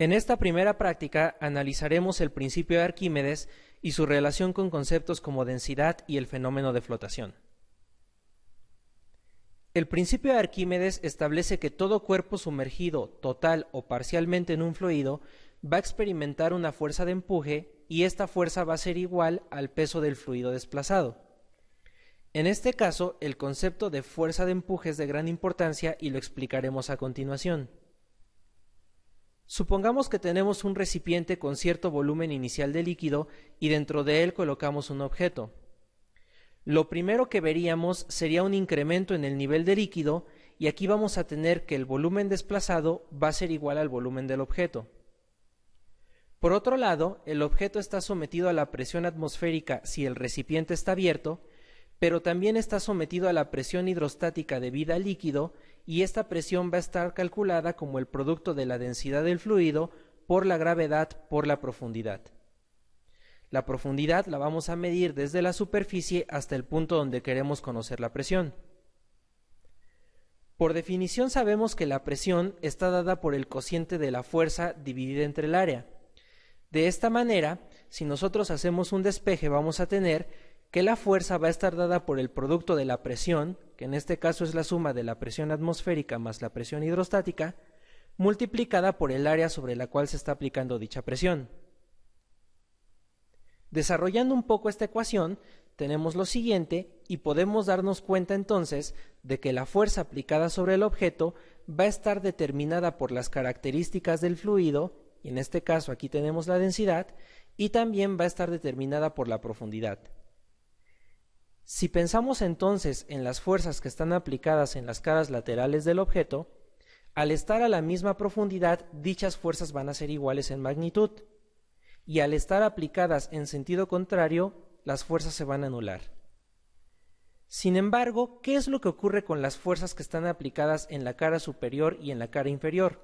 En esta primera práctica analizaremos el principio de Arquímedes y su relación con conceptos como densidad y el fenómeno de flotación. El principio de Arquímedes establece que todo cuerpo sumergido total o parcialmente en un fluido va a experimentar una fuerza de empuje y esta fuerza va a ser igual al peso del fluido desplazado. En este caso, el concepto de fuerza de empuje es de gran importancia y lo explicaremos a continuación. Supongamos que tenemos un recipiente con cierto volumen inicial de líquido y dentro de él colocamos un objeto. Lo primero que veríamos sería un incremento en el nivel de líquido y aquí vamos a tener que el volumen desplazado va a ser igual al volumen del objeto. Por otro lado, el objeto está sometido a la presión atmosférica si el recipiente está abierto, pero también está sometido a la presión hidrostática debida al líquido y esta presión va a estar calculada como el producto de la densidad del fluido por la gravedad por la profundidad. La profundidad la vamos a medir desde la superficie hasta el punto donde queremos conocer la presión. Por definición sabemos que la presión está dada por el cociente de la fuerza dividida entre el área. De esta manera, si nosotros hacemos un despeje vamos a tener que la fuerza va a estar dada por el producto de la presión en este caso es la suma de la presión atmosférica más la presión hidrostática, multiplicada por el área sobre la cual se está aplicando dicha presión. Desarrollando un poco esta ecuación, tenemos lo siguiente y podemos darnos cuenta entonces de que la fuerza aplicada sobre el objeto va a estar determinada por las características del fluido, y en este caso aquí tenemos la densidad, y también va a estar determinada por la profundidad. Si pensamos entonces en las fuerzas que están aplicadas en las caras laterales del objeto, al estar a la misma profundidad, dichas fuerzas van a ser iguales en magnitud, y al estar aplicadas en sentido contrario, las fuerzas se van a anular. Sin embargo, ¿qué es lo que ocurre con las fuerzas que están aplicadas en la cara superior y en la cara inferior?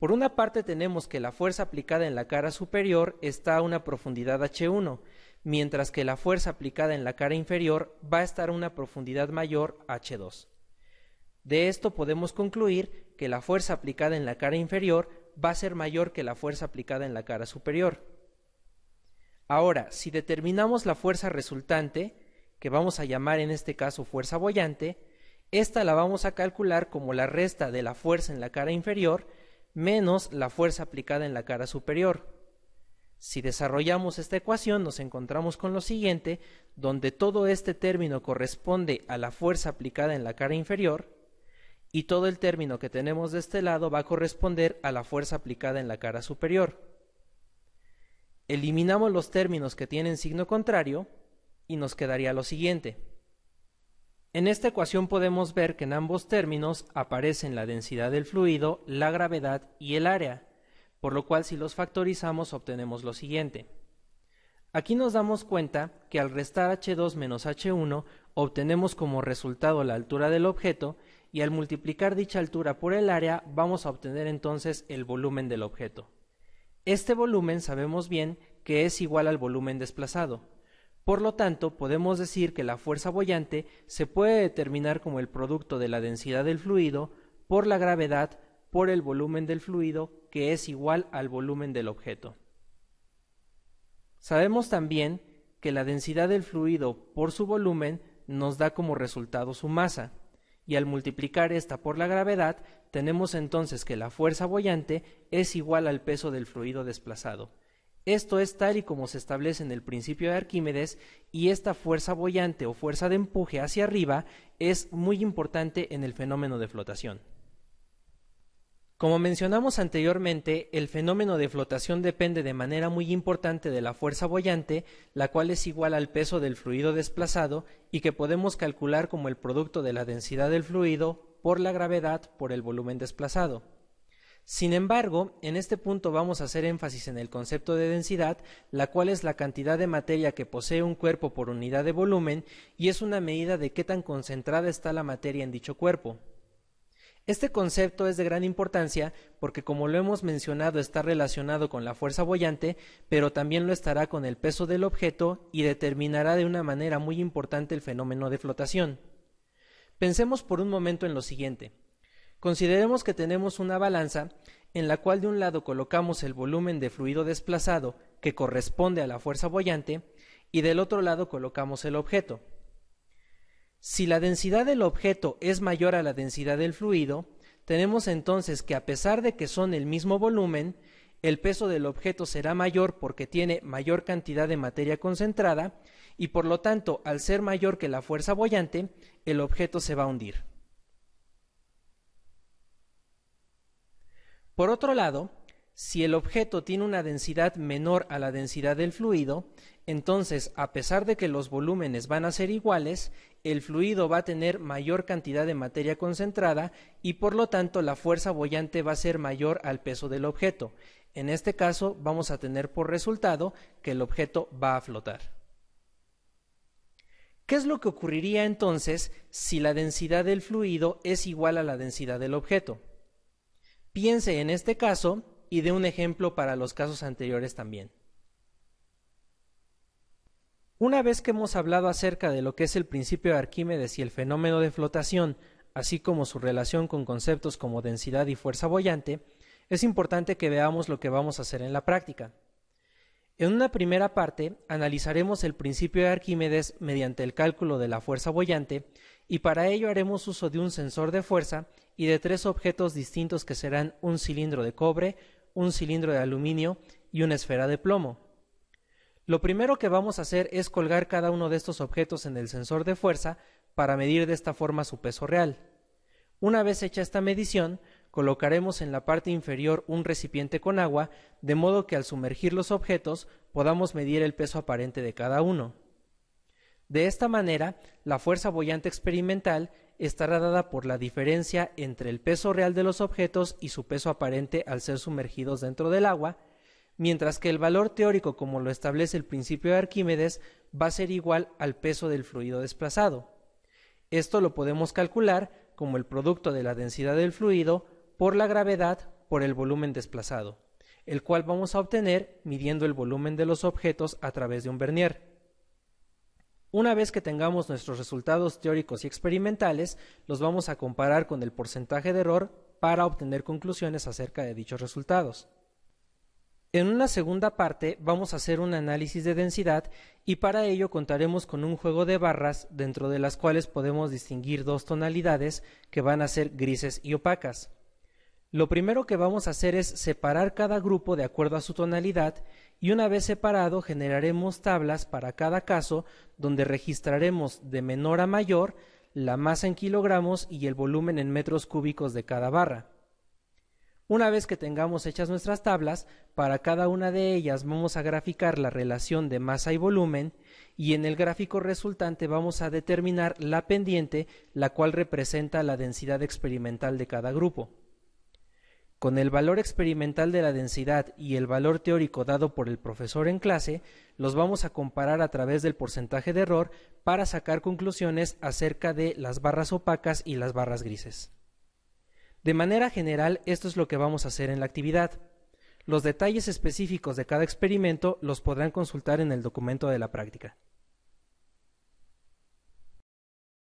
Por una parte tenemos que la fuerza aplicada en la cara superior está a una profundidad h1, mientras que la fuerza aplicada en la cara inferior va a estar a una profundidad mayor H2. De esto podemos concluir que la fuerza aplicada en la cara inferior va a ser mayor que la fuerza aplicada en la cara superior. Ahora, si determinamos la fuerza resultante, que vamos a llamar en este caso fuerza boyante, esta la vamos a calcular como la resta de la fuerza en la cara inferior menos la fuerza aplicada en la cara superior. Si desarrollamos esta ecuación, nos encontramos con lo siguiente, donde todo este término corresponde a la fuerza aplicada en la cara inferior y todo el término que tenemos de este lado va a corresponder a la fuerza aplicada en la cara superior. Eliminamos los términos que tienen signo contrario y nos quedaría lo siguiente. En esta ecuación podemos ver que en ambos términos aparecen la densidad del fluido, la gravedad y el área por lo cual si los factorizamos obtenemos lo siguiente. Aquí nos damos cuenta que al restar h2 menos h1 obtenemos como resultado la altura del objeto y al multiplicar dicha altura por el área vamos a obtener entonces el volumen del objeto. Este volumen sabemos bien que es igual al volumen desplazado. Por lo tanto, podemos decir que la fuerza boyante se puede determinar como el producto de la densidad del fluido por la gravedad por el volumen del fluido, que es igual al volumen del objeto. Sabemos también que la densidad del fluido por su volumen nos da como resultado su masa, y al multiplicar esta por la gravedad, tenemos entonces que la fuerza boyante es igual al peso del fluido desplazado. Esto es tal y como se establece en el principio de Arquímedes, y esta fuerza boyante o fuerza de empuje hacia arriba es muy importante en el fenómeno de flotación. Como mencionamos anteriormente, el fenómeno de flotación depende de manera muy importante de la fuerza bollante, la cual es igual al peso del fluido desplazado y que podemos calcular como el producto de la densidad del fluido por la gravedad por el volumen desplazado. Sin embargo, en este punto vamos a hacer énfasis en el concepto de densidad, la cual es la cantidad de materia que posee un cuerpo por unidad de volumen y es una medida de qué tan concentrada está la materia en dicho cuerpo. Este concepto es de gran importancia porque, como lo hemos mencionado, está relacionado con la fuerza boyante, pero también lo estará con el peso del objeto y determinará de una manera muy importante el fenómeno de flotación. Pensemos por un momento en lo siguiente. Consideremos que tenemos una balanza en la cual de un lado colocamos el volumen de fluido desplazado que corresponde a la fuerza boyante y del otro lado colocamos el objeto. Si la densidad del objeto es mayor a la densidad del fluido, tenemos entonces que a pesar de que son el mismo volumen, el peso del objeto será mayor porque tiene mayor cantidad de materia concentrada y por lo tanto, al ser mayor que la fuerza boyante, el objeto se va a hundir. Por otro lado, si el objeto tiene una densidad menor a la densidad del fluido, entonces, a pesar de que los volúmenes van a ser iguales, el fluido va a tener mayor cantidad de materia concentrada y por lo tanto la fuerza boyante va a ser mayor al peso del objeto. En este caso vamos a tener por resultado que el objeto va a flotar. ¿Qué es lo que ocurriría entonces si la densidad del fluido es igual a la densidad del objeto? Piense en este caso y de un ejemplo para los casos anteriores también. Una vez que hemos hablado acerca de lo que es el principio de Arquímedes y el fenómeno de flotación, así como su relación con conceptos como densidad y fuerza boyante, es importante que veamos lo que vamos a hacer en la práctica. En una primera parte analizaremos el principio de Arquímedes mediante el cálculo de la fuerza boyante y para ello haremos uso de un sensor de fuerza y de tres objetos distintos que serán un cilindro de cobre, un cilindro de aluminio y una esfera de plomo. Lo primero que vamos a hacer es colgar cada uno de estos objetos en el sensor de fuerza para medir de esta forma su peso real. Una vez hecha esta medición, colocaremos en la parte inferior un recipiente con agua, de modo que al sumergir los objetos podamos medir el peso aparente de cada uno. De esta manera, la fuerza boyante experimental estará dada por la diferencia entre el peso real de los objetos y su peso aparente al ser sumergidos dentro del agua, mientras que el valor teórico como lo establece el principio de Arquímedes va a ser igual al peso del fluido desplazado. Esto lo podemos calcular como el producto de la densidad del fluido por la gravedad por el volumen desplazado, el cual vamos a obtener midiendo el volumen de los objetos a través de un Bernier. Una vez que tengamos nuestros resultados teóricos y experimentales, los vamos a comparar con el porcentaje de error para obtener conclusiones acerca de dichos resultados. En una segunda parte vamos a hacer un análisis de densidad y para ello contaremos con un juego de barras dentro de las cuales podemos distinguir dos tonalidades que van a ser grises y opacas. Lo primero que vamos a hacer es separar cada grupo de acuerdo a su tonalidad y una vez separado generaremos tablas para cada caso donde registraremos de menor a mayor la masa en kilogramos y el volumen en metros cúbicos de cada barra. Una vez que tengamos hechas nuestras tablas, para cada una de ellas vamos a graficar la relación de masa y volumen y en el gráfico resultante vamos a determinar la pendiente, la cual representa la densidad experimental de cada grupo. Con el valor experimental de la densidad y el valor teórico dado por el profesor en clase, los vamos a comparar a través del porcentaje de error para sacar conclusiones acerca de las barras opacas y las barras grises. De manera general, esto es lo que vamos a hacer en la actividad. Los detalles específicos de cada experimento los podrán consultar en el documento de la práctica.